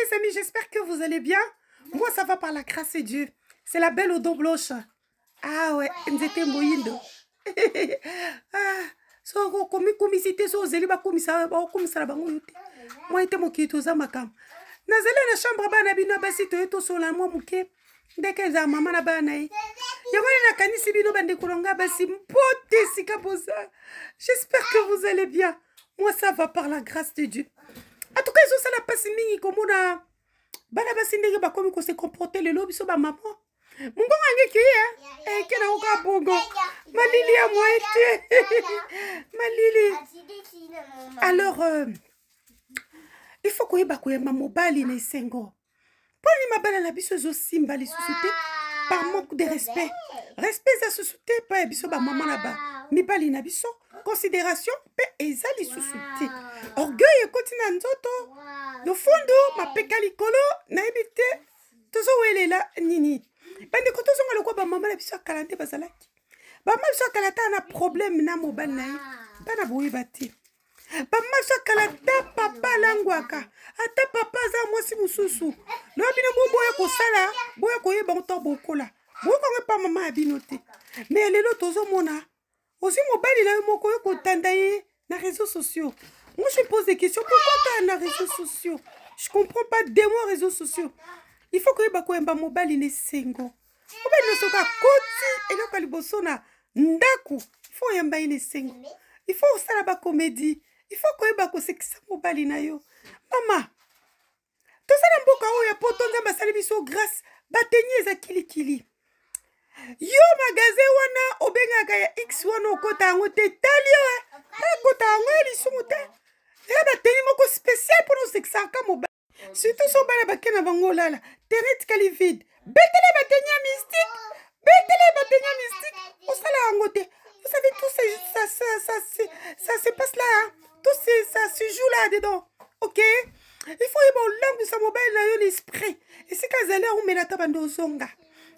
les amis, j'espère que vous allez bien. Moi, ça va par la grâce de Dieu. C'est la belle aux dents Ah ouais, nzete moyindo. Ah, soko komi komisite so zeli ba komisa ba ça ba ngoyote. Moi tout ça za makam. Na zeli na chambre ba na bino basi to to sola moi muke. Ndeke za mama na bana yi. Yango na kanisi bino bande kolonga basi mpote sika ça J'espère que vous allez bien. Moi ça va par la grâce de Dieu la ezosala mpasi mingi komona bana basi ndenge bakomi kosekomporte lelo biso bamama mongongo angeki eh? ye eke eh, na est bongo malili ya mwaye te malili alors euh, il faut koyeba koyamba bali na esengo mponi mabala na biso ezosimba lisusu te par manque de respect respect à eza susu te epai ya biso bamama na bamibali na biso considération mpe eza lisusu te orgueil ekoti na nzoto lofundu mapeka likolo nayebi te tozowelela nini bandeko tozonga lokwa bamama na biso ya kala nde bazalaki bamama biso ya kala ta na probleme na mobali na ye mpana boyeba te bamama biso ya kala ata papa alangwaka ata papa aza mwasi mosusu loya bino mo boya kosala boya koyeba ngo to bokola boyokango mpa mama ya bino te me lelo tozomona ozwi mobali na yo moko oyo kotanda ye na réseau sociaux moi je pose des questions pourquoi kaka na réseau sociaux je comprends pas de moi réseau sociaux il faut koyeba koyamba mobali na esengo mobali nyonso oka akoti eloko ya liboso na ndako ifo oyamba ye na esengo ifo osala bacomédie ifo koyeba kosekisa mobali na yo mama toza na mboka oyo po to nzambe asali biso grâce bateni eza kilikili yo magasin wana obengaka ya x wana okota yango te tali yo takota eh. eh, yango ya eh, lisumu te eya bateni moko spécial mpona osekisaka mobali surtout so bana bake na bango olala terrain tikali vide betele bateni ya mystique betele bateni ya mystique osala yango te vous savez tout ça, ça, ça, ça, ça, ça se passe là hein? tout ça, ça se joue là dedans ok il faut yeba olangwisa mobali na yo na esprit esika azali aumela ata bando ozonga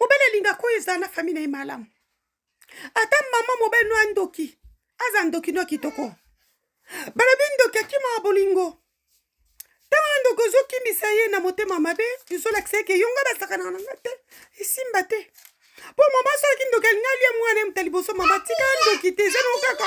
mobali alingaka oyo eza na fami na ye malamu ata mama mobali no andoki aza ndoki no ya kitoko balobi ndoki akima ya bolingo ntango na ndoki ozokimisa ye na motema mabe ozolakisa yeke yonga basakanaka nanga te esimba te mpo mama asalaki ndoki alinga alia mwana ye moto ya liboso mama tika ndoki te eza nao kaka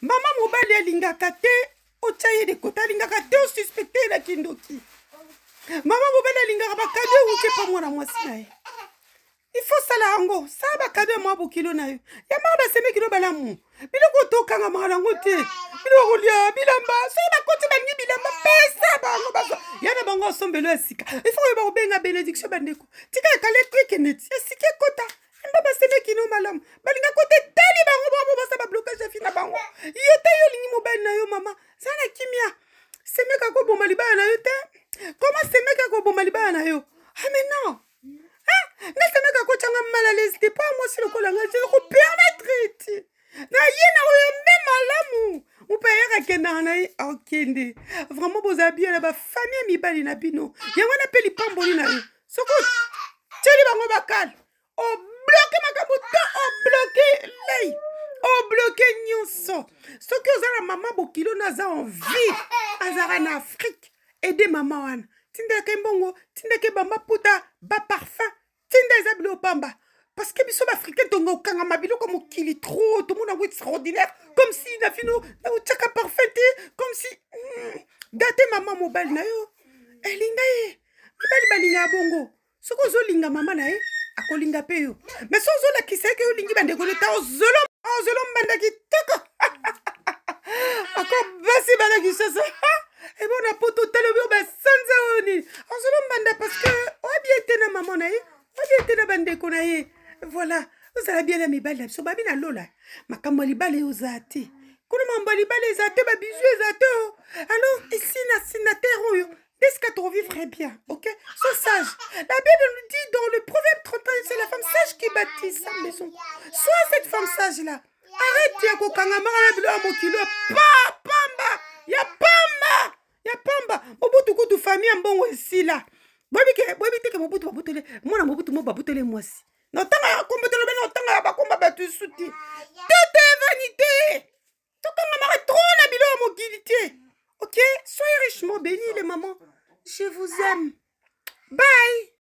mama mobali alingaka te otya ye dekota alingaka te osuspekte ye na kindoki mama mobali alingaka bakabi ewuki mpa mwana mwasi na ye ifo sala yango sala bakabi ya mwa bokilo na yo ya mara baseme kilo balamu biloko tokanga maka nango te biloko kolia bilamba soki bakoti balingi bilamba pesa bango bazo ya na bango osombelo ya sika ifo oyo bakobenga bénédiction bandeko tika ekala ekekende ti esika ekota mba baseme kino malamu balinga na yo mama za na kimia semeka koboma libala na yo te koma semeka koboma libala na yo amenan ah, nasemeka kotanga malalese te pa mwasi lokola nga jeli kopermetre ti naye na oyembe malamu mopayere akendaka na ye akende vraimen bozala bie na bafami ya mibali na bino yango na mpe lipamboli na yo soki otyeli bango bakale obloke makambo to obloke lei Oh nyonso soki oza mama bokilo en vie azalaka Afrique, aide wana ke mbongo pouda bas parfum, tinda pamba parce que biso on tonga trop, tout le monde a extraordinaire comme si na fino parfum comme si date hmm, mama mobile na yo elinga eh, ye belle balinga bongo mama na ye linga pe yo mais so yo lingi ozeli ombenda kitoko ako basi balaki sasa ebona poto talobi o basanza oyo nini ozeli ombanda parceke oyebi ete na mama na ye oyebi ete na bandeko na ye voilà ozala biela mibali na biso babi na lola makambo ya libala oyo ozala te kuna mambo ya libala eza te babiju eza te alors esi na sinatere oyo oh, que ton vivre est bien, ok Sois sage. La Bible nous dit dans le proverbe 31, c'est la femme sage qui bâtit sa maison. Sois cette femme sage-là. Arrête ya kokanga manga na bilo ya mokili pa pamba ya pamba ya pamba mobutu kutu famille aussi là. ya que esila boyebi mon bout babutele mwana mobutu mo babutele mwasi na otanga ya kombotelo bena t'as ya bakomba bato tu Tout est vanité tokanga maka est trop bilo ya mokili Ok Soyez richement bénis les mamans. Je vous aime. Bye